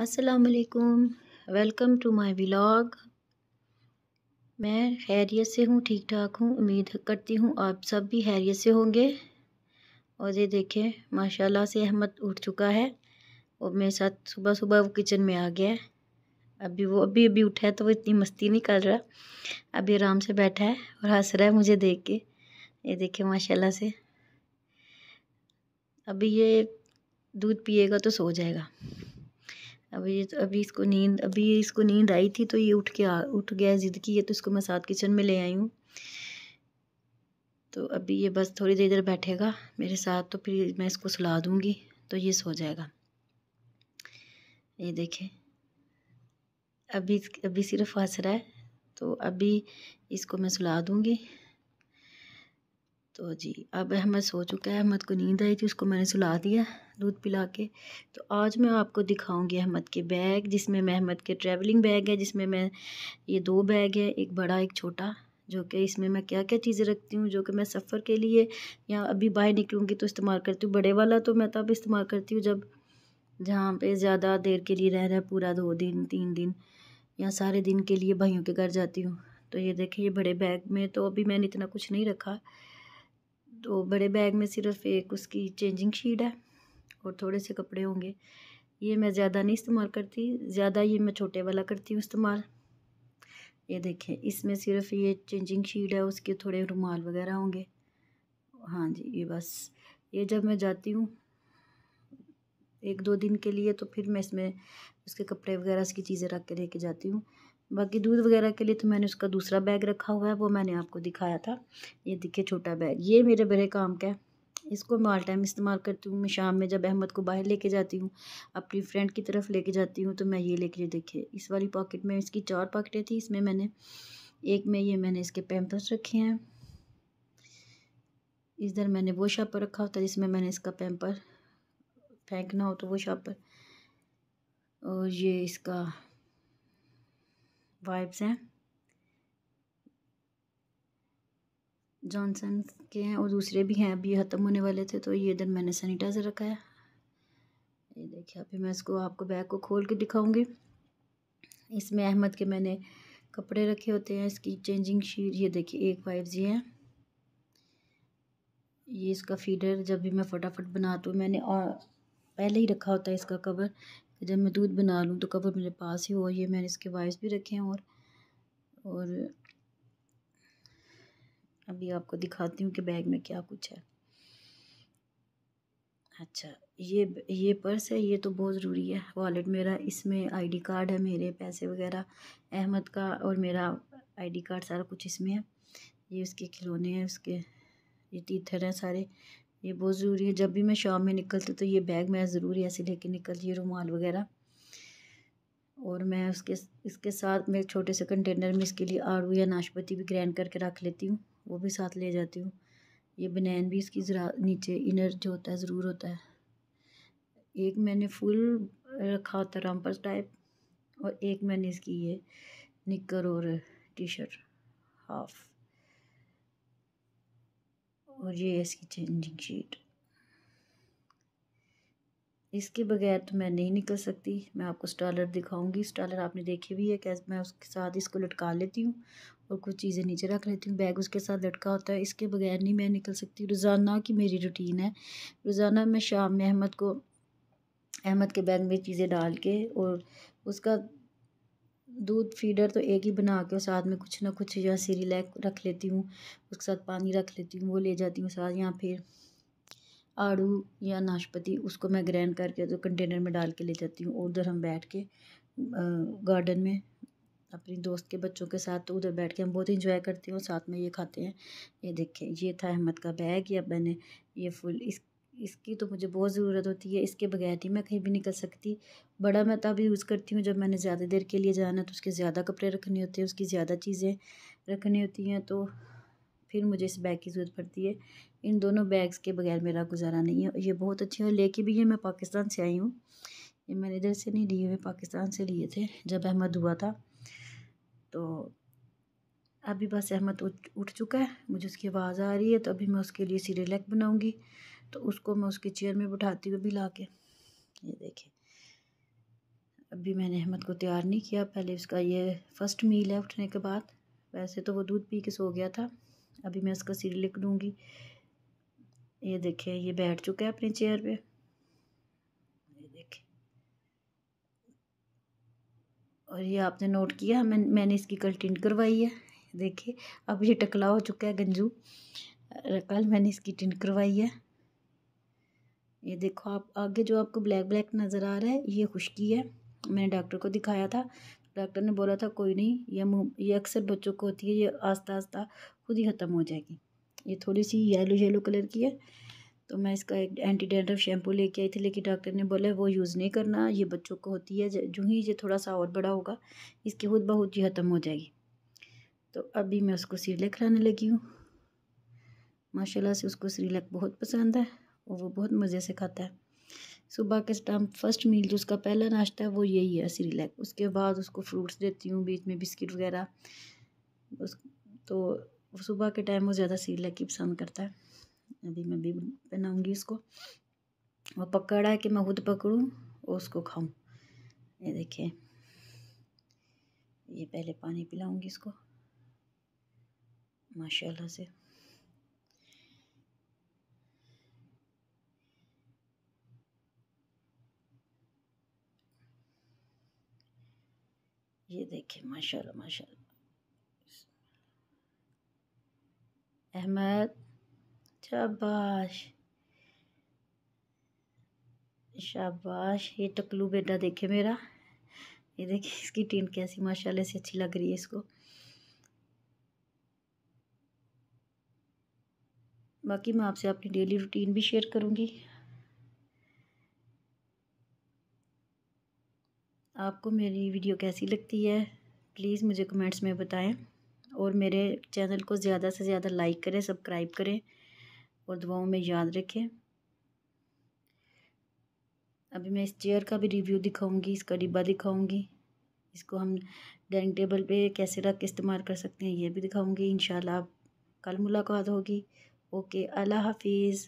असलकुम welcome to my vlog मैं हैरियत से हूँ ठीक ठाक हूँ उम्मीद करती हूँ आप सब भी हैरियत से होंगे और ये देखें माशाल्लाह से अहमद उठ चुका है और मेरे साथ सुबह सुबह वो किचन में आ गया है अभी वो अभी अभी उठा है तो वो इतनी मस्ती नहीं कर रहा अभी आराम से बैठा है और हंस रहा है मुझे देख के ये देखें माशाला से अभी ये दूध पिएगा तो सो जाएगा अभी तो, अभी इसको नींद अभी इसको नींद आई थी तो ये उठ के आ उठ गया ज़िद की है तो इसको मैं साथ किचन में ले आई हूँ तो अभी ये बस थोड़ी देर इधर बैठेगा मेरे साथ तो फिर मैं इसको सुला दूँगी तो ये सो जाएगा ये देखें अभी अभी सिर्फ हंस रहा है तो अभी इसको मैं सुला दूँगी तो जी अब अहमद सो चुका है अहमद को नींद आई थी उसको मैंने सुला दिया दूध पिला के तो आज मैं आपको दिखाऊंगी अहमद के बैग जिसमें मैं अहमद के ट्रैवलिंग बैग है जिसमें मैं ये दो बैग है एक बड़ा एक छोटा जो कि इसमें मैं क्या क्या चीज़ें रखती हूँ जो कि मैं सफ़र के लिए या अभी बाहर निकलूँगी तो इस्तेमाल करती हूँ बड़े वाला तो मैं तब इस्तेमाल करती हूँ जब जहाँ पर ज़्यादा देर के लिए रह रहा है पूरा दो दिन तीन दिन या सारे दिन के लिए भाइयों के घर जाती हूँ तो ये देखें ये बड़े बैग में तो अभी मैंने इतना कुछ नहीं रखा तो बड़े बैग में सिर्फ एक उसकी चेंजिंग शीट है और थोड़े से कपड़े होंगे ये मैं ज़्यादा नहीं इस्तेमाल करती ज़्यादा ये मैं छोटे वाला करती हूँ इस्तेमाल ये देखें इसमें सिर्फ ये चेंजिंग शीट है उसके थोड़े रुमाल वगैरह होंगे हाँ जी ये बस ये जब मैं जाती हूँ एक दो दिन के लिए तो फिर मैं इसमें उसके कपड़े वगैरह उसकी चीज़ें रख के लेके जाती हूँ बाकी दूध वगैरह के लिए तो मैंने उसका दूसरा बैग रखा हुआ है वो मैंने आपको दिखाया था ये देखिए छोटा बैग ये मेरे बड़े काम का है इसको मैं ऑल टाइम इस्तेमाल करती हूँ मैं शाम में जब अहमद को बाहर लेके जाती हूँ अपनी फ्रेंड की तरफ लेके जाती हूँ तो मैं ये लेके देखिए इस वाली पॉकेट में इसकी चार पॉकेटें थी इसमें मैंने एक में ये मैंने इसके पैम्पर्स रखे हैं इधर मैंने वो शापर रखा होता है जिसमें मैंने इसका पैम्पर फेंकना हो तो वो शापर और ये इसका वाइब्स हैं जॉनसन के हैं और दूसरे भी हैं अभी ख़त्म होने वाले थे तो ये इधर मैंने सैनिटाइज़र रखा है ये देखिए अभी मैं इसको आपको बैग को खोल के दिखाऊंगी इसमें अहमद के मैंने कपड़े रखे होते हैं इसकी चेंजिंग शीट ये देखिए एक वाइब्स जी हैं ये इसका फीडर जब भी मैं फटाफट बनाती हूँ मैंने और पहले ही रखा होता है इसका कवर जब मैं दूध बना लूँ तो कवर मेरे पास ही हो ये मैंने इसके वाइस भी रखे हैं और और अभी आपको दिखाती हूँ कि बैग में क्या कुछ है अच्छा ये ये पर्स है ये तो बहुत ज़रूरी है वॉलेट मेरा इसमें आईडी कार्ड है मेरे पैसे वगैरह अहमद का और मेरा आईडी कार्ड सारा कुछ इसमें है ये उसके खिलौने हैं उसके ये टीथर हैं सारे ये बहुत ज़रूरी है जब भी मैं शाम में निकलती तो ये बैग मैं ज़रूर ऐसे लेके निकलती है रुमाल वगैरह और मैं उसके इसके साथ मैं छोटे से कंटेनर में इसके लिए आड़ू या नाशपाती भी ग्रैंड करके रख लेती हूँ वो भी साथ ले जाती हूँ ये बनैन भी इसकी ज़रा नीचे इनर जो होता है ज़रूर होता है एक मैंने फुल रखा होता है रामपर्स टाइप और एक मैंने इसकी ये निकर और टी शर्ट हाफ़ और ये है इसकी चेंजिंग शीट इसके बगैर तो मैं नहीं निकल सकती मैं आपको स्टॉलर दिखाऊंगी स्टॉलर आपने देखी भी है कैसे मैं उसके साथ इसको लटका लेती हूँ और कुछ चीज़ें नीचे रख लेती हूँ बैग उसके साथ लटका होता है इसके बगैर नहीं मैं निकल सकती रोज़ाना की मेरी रूटीन है रोज़ाना मैं शाम में अहमद को अहमद के बैग में चीज़ें डाल के और उसका दूध फीडर तो एक ही बना के साथ में कुछ ना कुछ सीरी लैक रख लेती हूँ उसके साथ पानी रख लेती हूँ वो ले जाती हूँ साथ या फिर आड़ू या नाशपाती उसको मैं ग्रैंड करके तो कंटेनर में डाल के ले जाती हूँ उधर हम बैठ के गार्डन में अपनी दोस्त के बच्चों के साथ तो उधर बैठ के हम बहुत इंजॉय करते हैं और साथ में ये खाते हैं ये देखें ये था अहमद का बैग या मैंने ये फुल इस इसकी तो मुझे बहुत ज़रूरत होती है इसके बगैर नहीं मैं कहीं भी निकल सकती बड़ा मैं तब यूज़ करती हूँ जब मैंने ज़्यादा देर के लिए जाना है तो उसके ज़्यादा कपड़े रखने होते हैं उसकी ज़्यादा चीज़ें रखनी होती हैं तो फिर मुझे इस बैग की ज़रूरत पड़ती है इन दोनों बैग्स के बगैर मेरा गुजारा नहीं है ये बहुत अच्छे है लेके भी ये मैं पाकिस्तान से आई हूँ ये मैंने इधर से नहीं लिए हुए पाकिस्तान से लिए थे जब अहमद हुआ था तो अभी बस अहमद उठ चुका है मुझे उसकी आवाज़ आ रही है तो अभी मैं उसके लिए सीरियलैक बनाऊँगी तो उसको मैं उसके चेयर में बैठाती हूँ अभी ला के ये देखें अभी मैंने अहमद को तैयार नहीं किया पहले उसका ये फ़र्स्ट मील है उठने के बाद वैसे तो वो दूध पी के सो गया था अभी मैं उसका सीरी लिख दूँगी ये देखें ये बैठ चुका है अपने चेयर पर और ये आपने नोट किया मैं मैंने इसकी कल टिंट करवाई है देखिए अब ये टकला हो चुका है गंजू कल मैंने इसकी टिंट करवाई है ये देखो आप आगे जो आपको ब्लैक ब्लैक नज़र आ रहा है ये खुश्की है मैंने डॉक्टर को दिखाया था डॉक्टर ने बोला था कोई नहीं यह मुँह ये अक्सर बच्चों को होती है ये आस्ता आस्ता खुद ही ख़त्म हो जाएगी ये थोड़ी सी येलो येलो कलर की है तो मैं इसका एक एंटी डेंडर शैम्पू लेके आई थी लेकिन डॉक्टर ने बोला वो यूज़ नहीं करना ये बच्चों को होती है जो ही ये थोड़ा सा और बड़ा होगा इसकी खुद बहुत ही ख़त्म हो जाएगी तो अभी मैं उसको सीरलक खिलाने लगी हूँ माशाल्लाह से उसको सीरलक बहुत पसंद है और वो बहुत मज़े से खाता है सुबह के टाइम फर्स्ट मील जो उसका पहला नाश्ता है वो यही है सीरियलैक उसके बाद उसको फ्रूट्स देती हूँ बीच में बिस्किट वगैरह उस तो सुबह के टाइम वो ज़्यादा सीरीलैक ही पसंद करता है अभी मैं भी बनाऊँगी इसको और पकड़ा है कि मैं खुद पकड़ूँ और उसको खाऊँ ये देखिए ये पहले पानी पिलाऊँगी इसको माशाल्लाह से ये देखिए माशाल्लाह माशाल्लाह अहमद शाबाश शाबाश ये टकलू तो बेटा देखे मेरा ये देखिए इसकी टीन कैसी माशाल्लाह से अच्छी लग रही है इसको बाकी मैं आपसे अपनी डेली रूटीन भी शेयर करूँगी आपको मेरी वीडियो कैसी लगती है प्लीज़ मुझे कमेंट्स में बताएं और मेरे चैनल को ज़्यादा से ज़्यादा लाइक करें सब्सक्राइब करें और दुआओं में याद रखें अभी मैं इस चेयर का भी रिव्यू दिखाऊंगी इसका डिब्बा दिखाऊंगी इसको हम डाइनिंग टेबल पे कैसे रख के इस्तेमाल कर सकते हैं ये भी दिखाऊंगी इन कल मुलाकात होगी ओके अल्लाह हाफिज़